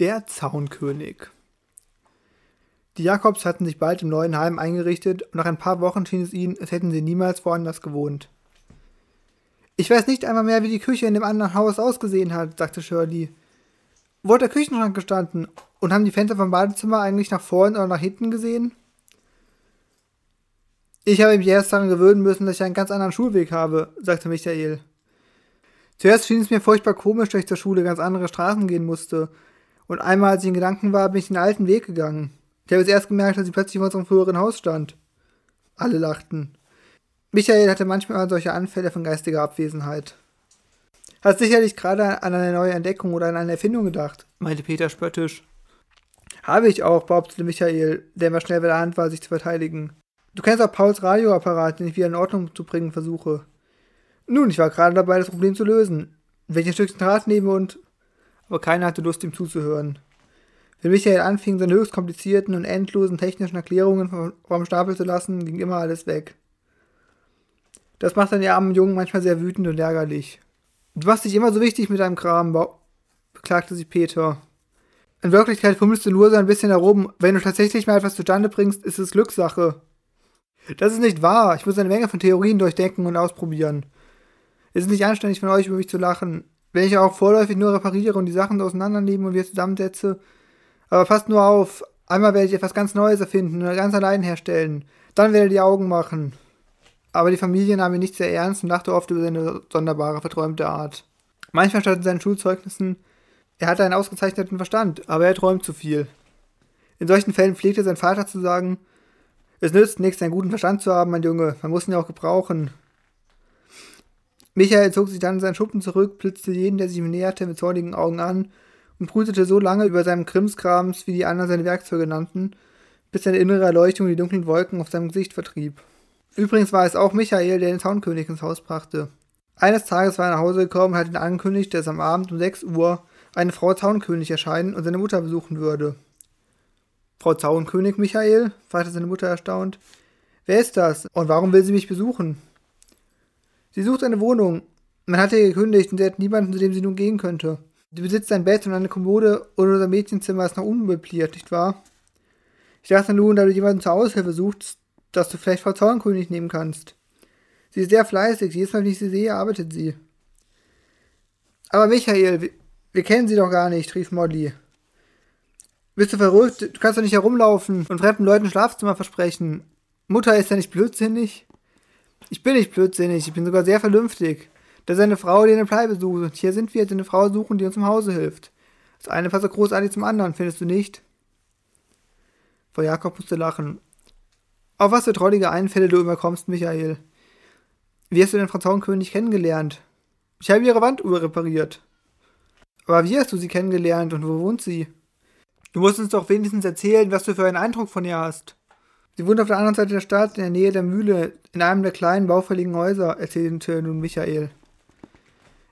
Der Zaunkönig. Die Jakobs hatten sich bald im neuen Heim eingerichtet und nach ein paar Wochen schien es ihnen, als hätten sie niemals woanders gewohnt. Ich weiß nicht einmal mehr, wie die Küche in dem anderen Haus ausgesehen hat, sagte Shirley. Wo hat der Küchenschrank gestanden? Und haben die Fenster vom Badezimmer eigentlich nach vorn oder nach hinten gesehen? Ich habe mich erst daran gewöhnen müssen, dass ich einen ganz anderen Schulweg habe, sagte Michael. Zuerst schien es mir furchtbar komisch, dass ich zur Schule ganz andere Straßen gehen musste, und einmal, als ich in Gedanken war, bin ich den alten Weg gegangen. Ich habe es erst gemerkt, als ich plötzlich vor unserem früheren Haus stand. Alle lachten. Michael hatte manchmal solche Anfälle von geistiger Abwesenheit. Hast sicherlich gerade an eine neue Entdeckung oder an eine Erfindung gedacht, meinte Peter spöttisch. Habe ich auch, behauptete Michael, der immer schnell bei der Hand war, sich zu verteidigen. Du kennst auch Pauls Radioapparat, den ich wieder in Ordnung zu bringen versuche. Nun, ich war gerade dabei, das Problem zu lösen. Wenn ich ein Stückchen Draht nehme und aber keiner hatte Lust, ihm zuzuhören. Wenn Michael anfing, seine höchst komplizierten und endlosen technischen Erklärungen vom, Stapel zu lassen, ging immer alles weg. Das macht den armen Jungen manchmal sehr wütend und ärgerlich. Du machst dich immer so wichtig mit deinem Kram, beklagte sich Peter. In Wirklichkeit fummelst du nur so ein bisschen herum. Wenn du tatsächlich mal etwas zustande bringst, ist es Glückssache. Das ist nicht wahr. Ich muss eine Menge von Theorien durchdenken und ausprobieren. Es ist nicht anständig von euch, über mich zu lachen wenn ich auch vorläufig nur repariere und die Sachen auseinandernehme und wieder zusammensetze, aber passt nur auf, einmal werde ich etwas ganz Neues erfinden und ganz allein herstellen. Dann werde ich die Augen machen. Aber die Familie nahm ihn nicht sehr ernst und lachte oft über seine sonderbare, verträumte Art. Manchmal stand in seinen Schulzeugnissen, er hatte einen ausgezeichneten Verstand, aber er träumt zu viel. In solchen Fällen pflegte sein Vater zu sagen, es nützt nichts, einen guten Verstand zu haben, mein Junge, man muss ihn ja auch gebrauchen. Michael zog sich dann in seinen Schuppen zurück, blitzte jeden, der sich ihm näherte, mit zornigen Augen an und brütete so lange über seinem Krimskrams, wie die anderen seine Werkzeuge nannten, bis seine innere Erleuchtung die dunklen Wolken auf seinem Gesicht vertrieb. Übrigens war es auch Michael, der den Zaunkönig ins Haus brachte. Eines Tages war er nach Hause gekommen und hat ihn angekündigt, dass am Abend um 6 Uhr eine Frau Zaunkönig erscheinen und seine Mutter besuchen würde. Frau Zaunkönig Michael? fragte seine Mutter erstaunt. Wer ist das und warum will sie mich besuchen? Sie sucht eine Wohnung. Man hat ihr gekündigt und sie hat niemanden, zu dem sie nun gehen könnte. Sie besitzt ein Bett und eine Kommode und unser Mädchenzimmer ist noch unmöbliert, nicht wahr? Ich dachte nun, da du jemanden zur Aushilfe suchst, dass du vielleicht Frau Zornkönig nehmen kannst. Sie ist sehr fleißig, jedes Mal, wenn ich sie sehe, arbeitet sie. Aber Michael, wir, wir kennen sie doch gar nicht, rief Molly. Bist du verrückt? Du kannst doch nicht herumlaufen und fremden Leuten Schlafzimmer versprechen. Mutter ist ja nicht blödsinnig. Ich bin nicht blödsinnig, ich bin sogar sehr vernünftig. Da ist eine Frau, die eine Bleibe sucht, und hier sind wir die eine Frau suchen, die uns im Hause hilft. Das eine passt so großartig zum anderen, findest du nicht? Frau Jakob musste lachen. Auf was für trollige Einfälle du überkommst, Michael. Wie hast du den Franzauenkönig kennengelernt? Ich habe ihre Wanduhr repariert. Aber wie hast du sie kennengelernt und wo wohnt sie? Du musst uns doch wenigstens erzählen, was du für einen Eindruck von ihr hast. Sie wohnt auf der anderen Seite der Stadt, in der Nähe der Mühle, in einem der kleinen, baufälligen Häuser, erzählte nun Michael.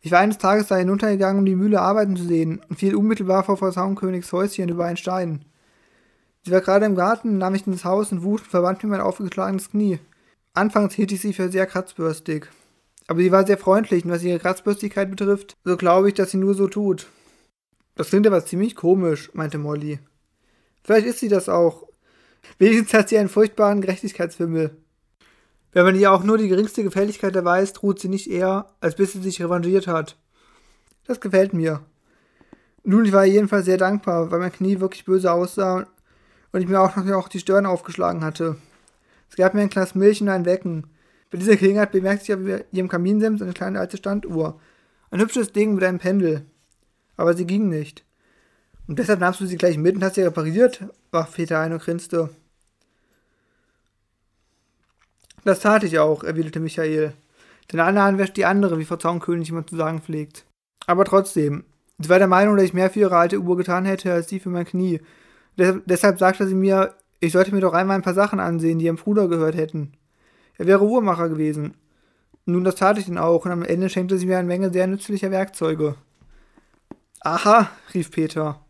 Ich war eines Tages da hinuntergegangen, um die Mühle arbeiten zu sehen, und fiel unmittelbar vor Frau Saumkönigs Häuschen über einen Stein. Sie war gerade im Garten, nahm mich ins Haus und wusch und verband mir mein aufgeschlagenes Knie. Anfangs hielt ich sie für sehr kratzbürstig. Aber sie war sehr freundlich, und was ihre Kratzbürstigkeit betrifft, so glaube ich, dass sie nur so tut. Das klingt aber ziemlich komisch, meinte Molly. Vielleicht ist sie das auch, Wenigstens hat sie einen furchtbaren Gerechtigkeitswimmel. Wenn man ihr auch nur die geringste Gefälligkeit erweist, ruht sie nicht eher, als bis sie sich revanchiert hat. Das gefällt mir. Nun, ich war jedenfalls sehr dankbar, weil mein Knie wirklich böse aussah und ich mir auch noch die Stirn aufgeschlagen hatte. Es gab mir ein Glas Milch und ein Wecken. Bei dieser Gelegenheit bemerkte ich auf ihrem Kaminsims eine kleine alte Standuhr. Ein hübsches Ding mit einem Pendel. Aber sie ging nicht. Und deshalb nahmst du sie gleich mit und hast sie repariert, warf Peter ein und grinste. Das tat ich auch, erwiderte Michael. Denn eine Hand wäscht die andere, wie Frau Zaunkönig immer zu sagen pflegt. Aber trotzdem, sie war der Meinung, dass ich mehr für ihre alte Uhr getan hätte, als sie für mein Knie. Deshalb, deshalb sagte sie mir, ich sollte mir doch einmal ein paar Sachen ansehen, die ihrem Bruder gehört hätten. Er wäre Uhrmacher gewesen. Nun, das tat ich denn auch, und am Ende schenkte sie mir eine Menge sehr nützlicher Werkzeuge. Aha, rief Peter.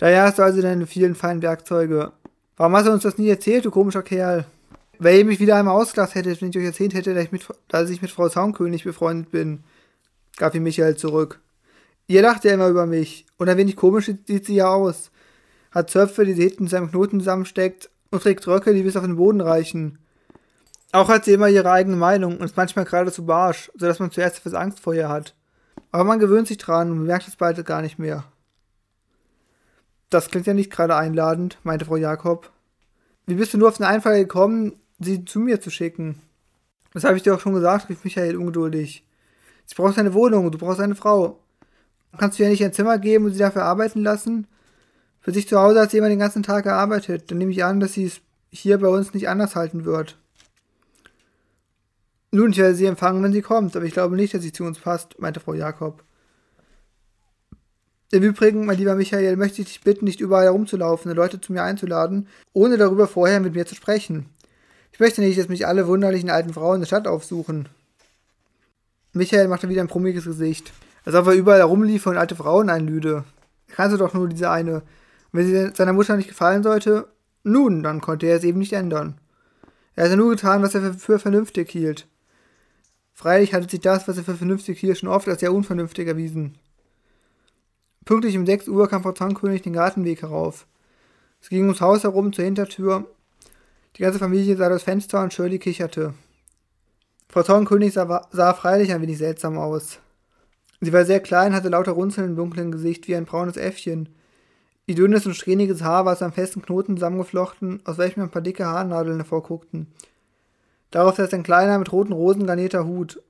Daher hast du also deine vielen feinen Werkzeuge. Warum hast du uns das nie erzählt, du komischer Kerl? Wenn ihr mich wieder einmal ausgelacht hättet, wenn ich euch erzählt hätte, dass ich mit, dass ich mit Frau Zaunkönig befreundet bin, gab ihr Michael zurück. Ihr lacht ja immer über mich. Und ein wenig komisch sieht sie ja aus. Hat Zöpfe, die sie hinten in seinem Knoten zusammensteckt und trägt Röcke, die bis auf den Boden reichen. Auch hat sie immer ihre eigene Meinung und ist manchmal geradezu barsch, sodass man zuerst etwas Angst vor ihr hat. Aber man gewöhnt sich dran und bemerkt es bald gar nicht mehr. Das klingt ja nicht gerade einladend, meinte Frau Jakob. Wie bist du nur auf den Einfall gekommen, sie zu mir zu schicken? Das habe ich dir auch schon gesagt, rief Michael ungeduldig. Sie braucht eine Wohnung, du brauchst eine Frau. Kannst du ihr nicht ein Zimmer geben und sie dafür arbeiten lassen? Für sich zu Hause hat sie immer den ganzen Tag gearbeitet. Dann nehme ich an, dass sie es hier bei uns nicht anders halten wird. Nun, ich werde sie empfangen, wenn sie kommt, aber ich glaube nicht, dass sie zu uns passt, meinte Frau Jakob. Im Übrigen, mein lieber Michael, möchte ich dich bitten, nicht überall herumzulaufen und ne, Leute zu mir einzuladen, ohne darüber vorher mit mir zu sprechen. Ich möchte nicht, dass mich alle wunderlichen alten Frauen in der Stadt aufsuchen. Michael machte wieder ein brummiges Gesicht, als ob er überall herumlief und alte Frauen einlüde. Er kannte doch nur diese eine. wenn sie seiner Mutter nicht gefallen sollte, nun, dann konnte er es eben nicht ändern. Er hatte nur getan, was er für vernünftig hielt. Freilich hatte sich das, was er für vernünftig hielt, schon oft als sehr unvernünftig erwiesen. Pünktlich um 6 Uhr kam Frau Zahnkönig den Gartenweg herauf. Sie ging ums Haus herum zur Hintertür. Die ganze Familie sah das Fenster und Shirley kicherte. Frau Zornkönig sah, sah freilich ein wenig seltsam aus. Sie war sehr klein, hatte lauter Runzeln im dunklen Gesicht wie ein braunes Äffchen. Ihr dünnes und strähniges Haar war zu einem festen Knoten zusammengeflochten, aus welchem ein paar dicke Haarnadeln hervorguckten. Darauf saß ein kleiner, mit roten Rosen garnierter Hut.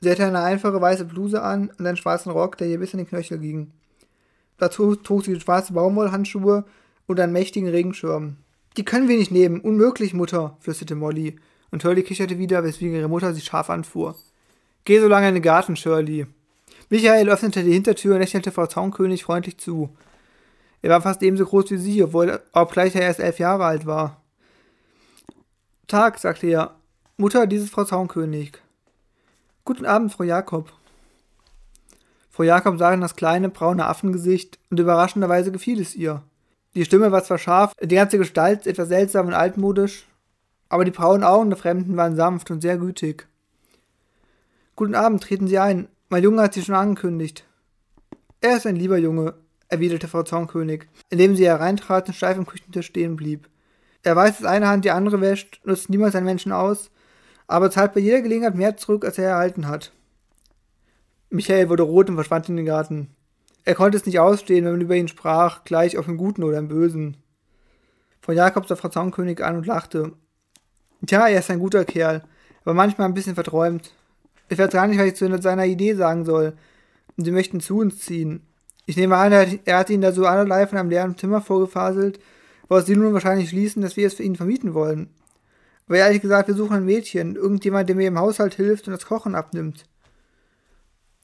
Sie hatte eine einfache weiße Bluse an und einen schwarzen Rock, der ihr bis in die Knöchel ging. Dazu trug sie schwarze Baumwollhandschuhe und einen mächtigen Regenschirm. Die können wir nicht nehmen. Unmöglich, Mutter, flüsterte Molly. Und Hurley kicherte wieder, weswegen ihre Mutter sie scharf anfuhr. Geh so lange in den Garten, Shirley. Michael öffnete die Hintertür und lächelte Frau Zaunkönig freundlich zu. Er war fast ebenso groß wie sie, obwohl, obgleich er erst elf Jahre alt war. Tag, sagte er. Mutter, dies ist Frau Zaunkönig. Guten Abend, Frau Jakob. Frau Jakob sah in das kleine, braune Affengesicht und überraschenderweise gefiel es ihr. Die Stimme war zwar scharf, die ganze Gestalt etwas seltsam und altmodisch, aber die braunen Augen der Fremden waren sanft und sehr gütig. Guten Abend, treten Sie ein. Mein Junge hat Sie schon angekündigt. Er ist ein lieber Junge, erwiderte Frau Zornkönig, indem sie hereintrat und steif am Küchentisch stehen blieb. Er weiß, dass eine Hand die andere wäscht, nutzt niemals einen Menschen aus, aber zahlt bei jeder Gelegenheit mehr zurück, als er erhalten hat. Michael wurde rot und verschwand in den Garten. Er konnte es nicht ausstehen, wenn man über ihn sprach, gleich auf im Guten oder im Bösen. Von Jakob sah Frau Zaunkönig an und lachte. Tja, er ist ein guter Kerl, aber manchmal ein bisschen verträumt. Ich weiß gar nicht, was ich zu seiner Idee sagen soll. Sie möchten zu uns ziehen. Ich nehme an, er hat Ihnen da so allerlei von einem leeren Zimmer vorgefaselt, woraus Sie nun wahrscheinlich schließen, dass wir es für ihn vermieten wollen. Aber ehrlich gesagt, wir suchen ein Mädchen, irgendjemand, der mir im Haushalt hilft und das Kochen abnimmt.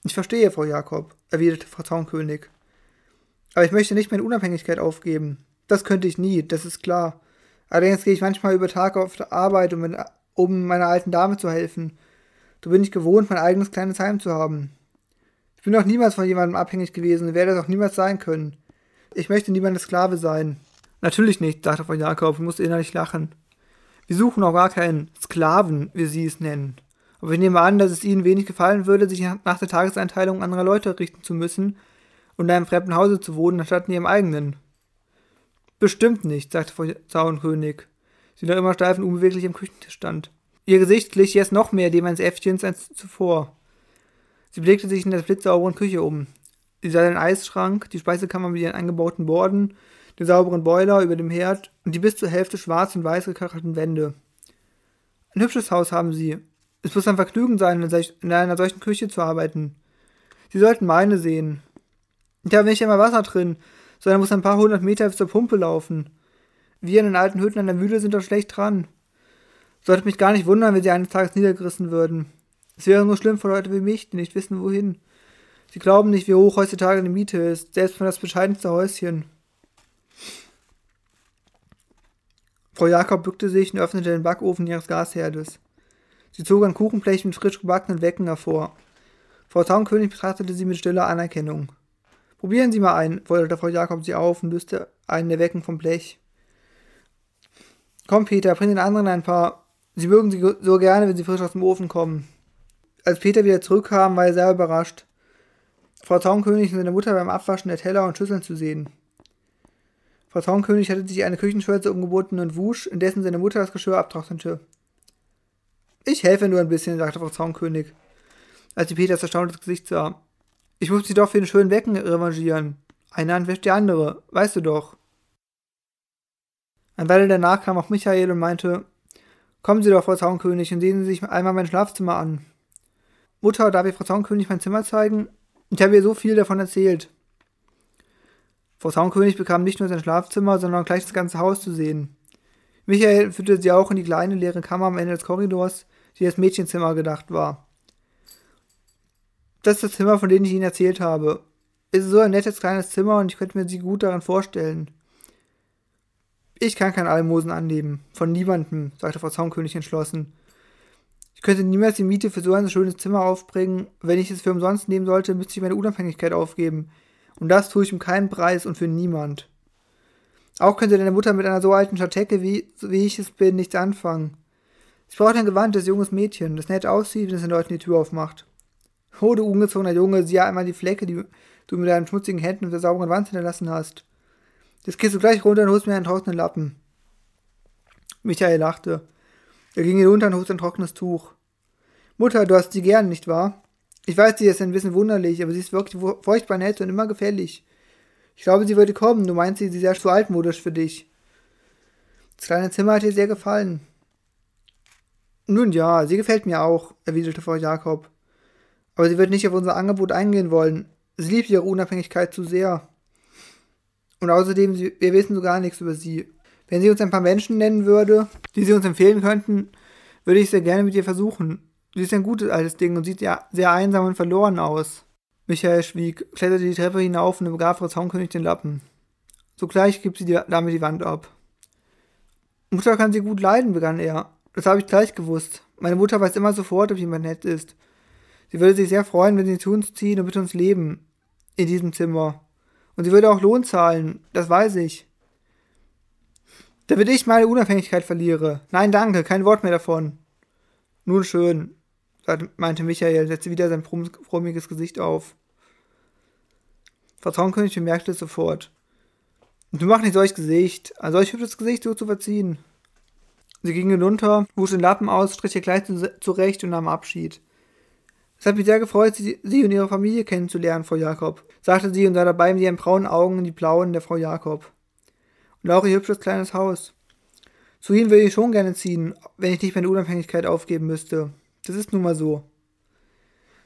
Ich verstehe, Frau Jakob, erwiderte Frau Zaunkönig. Aber ich möchte nicht meine Unabhängigkeit aufgeben. Das könnte ich nie, das ist klar. Allerdings gehe ich manchmal über Tage auf der Arbeit, um, in, um meiner alten Dame zu helfen. So bin ich gewohnt, mein eigenes kleines Heim zu haben. Ich bin noch niemals von jemandem abhängig gewesen und werde es auch niemals sein können. Ich möchte niemandes Sklave sein. Natürlich nicht, dachte Frau Jakob und musste innerlich lachen. Wir suchen auch gar keinen Sklaven, wie Sie es nennen aber ich nehme an, dass es ihnen wenig gefallen würde, sich nach der Tageseinteilung anderer Leute richten zu müssen und in einem fremden Hause zu wohnen, anstatt in ihrem eigenen. Bestimmt nicht, sagte Frau Zaunkönig, die noch immer steif und unbeweglich am Küchentisch stand. Ihr Gesicht glich jetzt noch mehr dem eines Äffchens als zuvor. Sie blickte sich in der blitzsauberen Küche um. Sie sah den Eisschrank, die Speisekammer mit ihren eingebauten Borden, den sauberen Boiler über dem Herd und die bis zur Hälfte schwarz und weiß gekachelten Wände. Ein hübsches Haus haben sie, es muss ein Vergnügen sein, in einer solchen Küche zu arbeiten. Sie sollten meine sehen. Ich habe nicht immer Wasser drin, sondern muss ein paar hundert Meter zur Pumpe laufen. Wir in den alten Hütten an der Mühle sind doch schlecht dran. Sollte mich gar nicht wundern, wenn sie eines Tages niedergerissen würden. Es wäre nur schlimm für Leute wie mich, die nicht wissen, wohin. Sie glauben nicht, wie hoch heutzutage eine Miete ist, selbst für das bescheidenste Häuschen. Frau Jakob bückte sich und öffnete den Backofen ihres Gasherdes. Sie zog ein Kuchenblech mit frisch gebackenen Wecken hervor. Frau Zaunkönig betrachtete sie mit stiller Anerkennung. Probieren Sie mal einen, forderte Frau Jakob sie auf und löste einen der Wecken vom Blech. Komm, Peter, bring den anderen ein paar. Sie mögen sie so gerne, wenn sie frisch aus dem Ofen kommen. Als Peter wieder zurückkam, war er sehr überrascht, Frau Zaunkönig und seine Mutter beim Abwaschen der Teller und Schüsseln zu sehen. Frau Zaunkönig hatte sich eine Küchenschürze umgebunden und wusch, indessen seine Mutter das Geschirr abtrocknete. Ich helfe nur ein bisschen, sagte Frau Zaunkönig, als sie Peters erstauntes Gesicht sah. Ich muss sie doch für den schönen Wecken revanchieren. Eine Hand wäscht die andere, weißt du doch. Ein Weile danach kam auch Michael und meinte, Kommen Sie doch, Frau Zaunkönig, und sehen Sie sich einmal mein Schlafzimmer an. Mutter, darf ich Frau Zaunkönig mein Zimmer zeigen? Ich habe ihr so viel davon erzählt. Frau Zaunkönig bekam nicht nur sein Schlafzimmer, sondern gleich das ganze Haus zu sehen. Michael führte sie auch in die kleine leere Kammer am Ende des Korridors, die das Mädchenzimmer gedacht war. Das ist das Zimmer, von dem ich Ihnen erzählt habe. Es ist so ein nettes kleines Zimmer und ich könnte mir Sie gut darin vorstellen. Ich kann kein Almosen annehmen. Von niemandem, sagte Frau Zaunkönig entschlossen. Ich könnte niemals die Miete für so ein schönes Zimmer aufbringen. Wenn ich es für umsonst nehmen sollte, müsste ich meine Unabhängigkeit aufgeben. Und das tue ich um keinen Preis und für niemand. Auch könnte deine Mutter mit einer so alten Schatecke, wie, wie ich es bin, nichts anfangen. Ich brauche ein gewandtes, junges Mädchen, das nett aussieht und es den Leuten die Tür aufmacht. Oh, du ungezogener Junge, sieh einmal die Flecke, die du mit deinen schmutzigen Händen und der sauberen Wand hinterlassen hast. Jetzt gehst du gleich runter und holst mir einen trockenen Lappen. Michael lachte. Er ging hinunter und holte ein trockenes Tuch. Mutter, du hast sie gern, nicht wahr? Ich weiß, sie ist ein bisschen wunderlich, aber sie ist wirklich furchtbar nett und immer gefällig. Ich glaube, sie würde kommen. Du meinst, sie ist sehr zu altmodisch für dich. Das kleine Zimmer hat dir sehr gefallen. Nun ja, sie gefällt mir auch, erwiderte Frau Jakob. Aber sie wird nicht auf unser Angebot eingehen wollen. Sie liebt ihre Unabhängigkeit zu sehr. Und außerdem, wir wissen so gar nichts über sie. Wenn sie uns ein paar Menschen nennen würde, die sie uns empfehlen könnten, würde ich sehr gerne mit ihr versuchen. Sie ist ein gutes altes Ding und sieht ja sehr einsam und verloren aus. Michael schwieg, kletterte die Treppe hinauf und übergab Frau Zaunkönig den Lappen. Sogleich gibt sie damit die Wand ab. Mutter kann sie gut leiden, begann er. Das habe ich gleich gewusst. Meine Mutter weiß immer sofort, ob jemand nett ist. Sie würde sich sehr freuen, wenn sie zu uns ziehen und mit uns leben. In diesem Zimmer. Und sie würde auch Lohn zahlen, das weiß ich. Damit ich meine Unabhängigkeit verliere. Nein, danke, kein Wort mehr davon. Nun schön, meinte Michael, setzte wieder sein frommiges Gesicht auf. Frau Traumkönig bemerkte es sofort. Und du machst nicht solch Gesicht. Ein solch hübsches Gesicht so zu verziehen. Sie ging hinunter, wusch den Lappen aus, strich ihr Kleid zurecht und nahm Abschied. Es hat mich sehr gefreut, sie, sie und ihre Familie kennenzulernen, Frau Jakob, sagte sie und sah dabei mit ihren braunen Augen in die blauen der Frau Jakob. Und auch ihr hübsches kleines Haus. Zu ihnen würde ich schon gerne ziehen, wenn ich nicht meine Unabhängigkeit aufgeben müsste. Das ist nun mal so.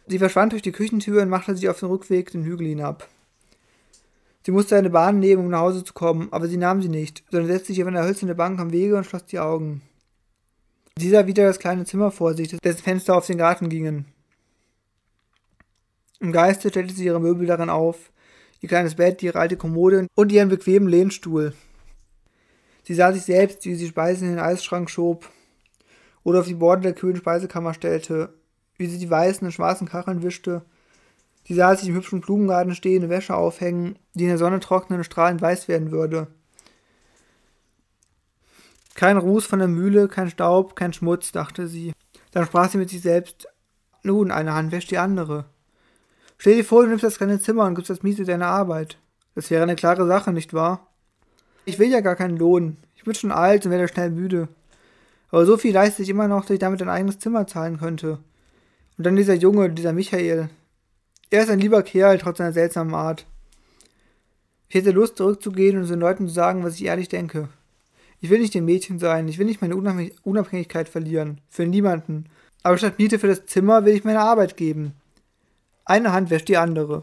Sie verschwand durch die Küchentür und machte sich auf den Rückweg den Hügel hinab. Sie musste eine Bahn nehmen, um nach Hause zu kommen, aber sie nahm sie nicht, sondern setzte sich auf eine hölzerne Bank am Wege und schloss die Augen. Sie sah wieder das kleine Zimmer vor sich, dessen Fenster auf den Garten gingen. Im Geiste stellte sie ihre Möbel darin auf, ihr kleines Bett, ihre alte Kommode und ihren bequemen Lehnstuhl. Sie sah sich selbst, wie sie Speisen in den Eisschrank schob oder auf die Borde der kühlen Speisekammer stellte, wie sie die weißen und schwarzen Kacheln wischte Sie sah sich im hübschen Blumengarten stehende Wäsche aufhängen, die in der Sonne trocknen und strahlend weiß werden würde. Kein Ruß von der Mühle, kein Staub, kein Schmutz, dachte sie. Dann sprach sie mit sich selbst. Nun, eine Hand wäscht die andere. Stell dir vor, du nimmst das kleine Zimmer und gibst das Miese deiner Arbeit. Das wäre eine klare Sache, nicht wahr? Ich will ja gar keinen Lohn. Ich bin schon alt und werde schnell müde. Aber so viel leiste ich immer noch, dass ich damit ein eigenes Zimmer zahlen könnte. Und dann dieser Junge, dieser Michael, er ist ein lieber Kerl, trotz seiner seltsamen Art. Ich hätte Lust, zurückzugehen und den Leuten zu sagen, was ich ehrlich denke. Ich will nicht ein Mädchen sein, ich will nicht meine Unabhängigkeit verlieren. Für niemanden. Aber statt Miete für das Zimmer will ich meine Arbeit geben. Eine Hand wäscht die andere.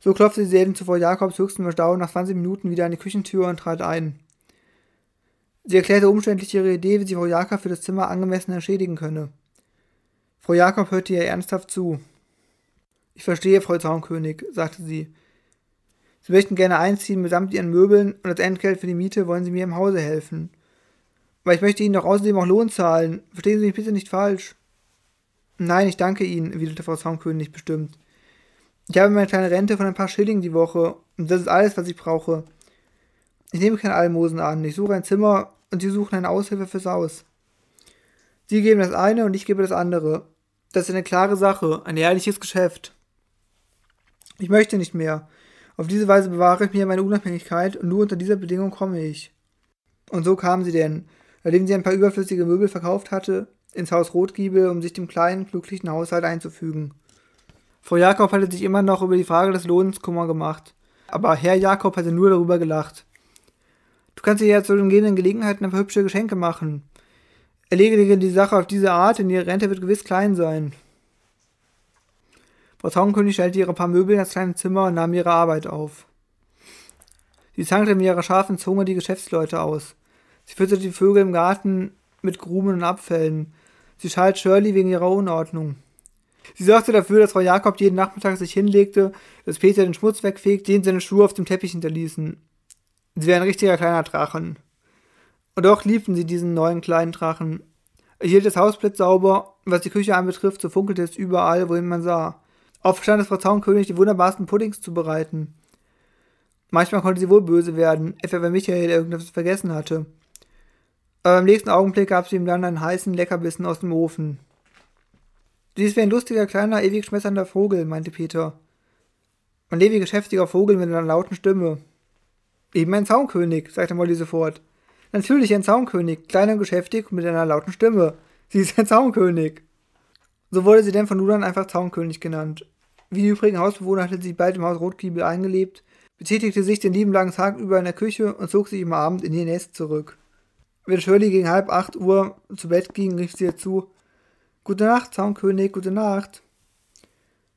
So klopfte sie eben zuvor Jakobs höchsten Erstaunen nach 20 Minuten wieder an die Küchentür und trat ein. Sie erklärte umständlich ihre Idee, wie sie Frau Jakob für das Zimmer angemessen entschädigen könne. Frau Jakob hörte ihr ernsthaft zu. Ich verstehe, Frau Zaunkönig, sagte sie. Sie möchten gerne einziehen mitsamt Ihren Möbeln und als Entgelt für die Miete wollen Sie mir im Hause helfen. Aber ich möchte Ihnen doch außerdem auch Lohn zahlen. Verstehen Sie mich bitte nicht falsch. Nein, ich danke Ihnen, erwiderte Frau Zaunkönig bestimmt. Ich habe meine kleine Rente von ein paar Schilling die Woche und das ist alles, was ich brauche. Ich nehme kein Almosen an. Ich suche ein Zimmer und Sie suchen eine Aushilfe fürs Haus. Sie geben das eine und ich gebe das andere. Das ist eine klare Sache, ein ehrliches Geschäft. Ich möchte nicht mehr. Auf diese Weise bewahre ich mir meine Unabhängigkeit und nur unter dieser Bedingung komme ich. Und so kam sie denn, nachdem sie ein paar überflüssige Möbel verkauft hatte, ins Haus Rotgiebel, um sich dem kleinen, glücklichen Haushalt einzufügen. Frau Jakob hatte sich immer noch über die Frage des Lohnens Kummer gemacht, aber Herr Jakob hatte nur darüber gelacht. Du kannst dir ja zu den gehenden Gelegenheiten paar hübsche Geschenke machen. Erledige die Sache auf diese Art, denn ihre Rente wird gewiss klein sein. Frau Traumkönig stellte ihre paar Möbel in das kleine Zimmer und nahm ihre Arbeit auf. Sie zankte mit ihrer scharfen Zunge die Geschäftsleute aus. Sie fütterte die Vögel im Garten mit Grumen und Abfällen. Sie schalt Shirley wegen ihrer Unordnung. Sie sorgte dafür, dass Frau Jakob jeden Nachmittag sich hinlegte, dass Peter den Schmutz wegfegte, den seine Schuhe auf dem Teppich hinterließen. Sie wäre ein richtiger kleiner Drachen. Und doch liebten sie diesen neuen kleinen Drachen. Er hielt das Haus blitzsauber, was die Küche anbetrifft, so funkelte es überall, wohin man sah. Aufgestanden ist Frau Zaunkönig, die wunderbarsten Puddings zu bereiten. Manchmal konnte sie wohl böse werden, etwa wenn Michael irgendetwas vergessen hatte. Aber im nächsten Augenblick gab sie ihm dann einen heißen Leckerbissen aus dem Ofen. Sie ist wie ein lustiger, kleiner, ewig schmetternder Vogel, meinte Peter. Ein ewig geschäftiger Vogel mit einer lauten Stimme. Eben ein Zaunkönig, sagte Molly sofort. Natürlich ein Zaunkönig, klein und geschäftig mit einer lauten Stimme. Sie ist ein Zaunkönig. So wurde sie denn von Ludan einfach Zaunkönig genannt. Wie die übrigen Hausbewohner hatte sie bald im Haus Rotkiebel eingelebt, betätigte sich den lieben langen Tag über in der Küche und zog sich am Abend in ihr Nest zurück. Wenn Shirley gegen halb acht Uhr zu Bett ging, rief sie ihr zu: Gute Nacht, Zaunkönig, gute Nacht.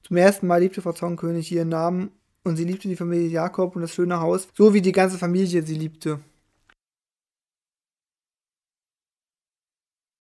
Zum ersten Mal liebte Frau Zaunkönig ihren Namen und sie liebte die Familie Jakob und das schöne Haus, so wie die ganze Familie sie liebte.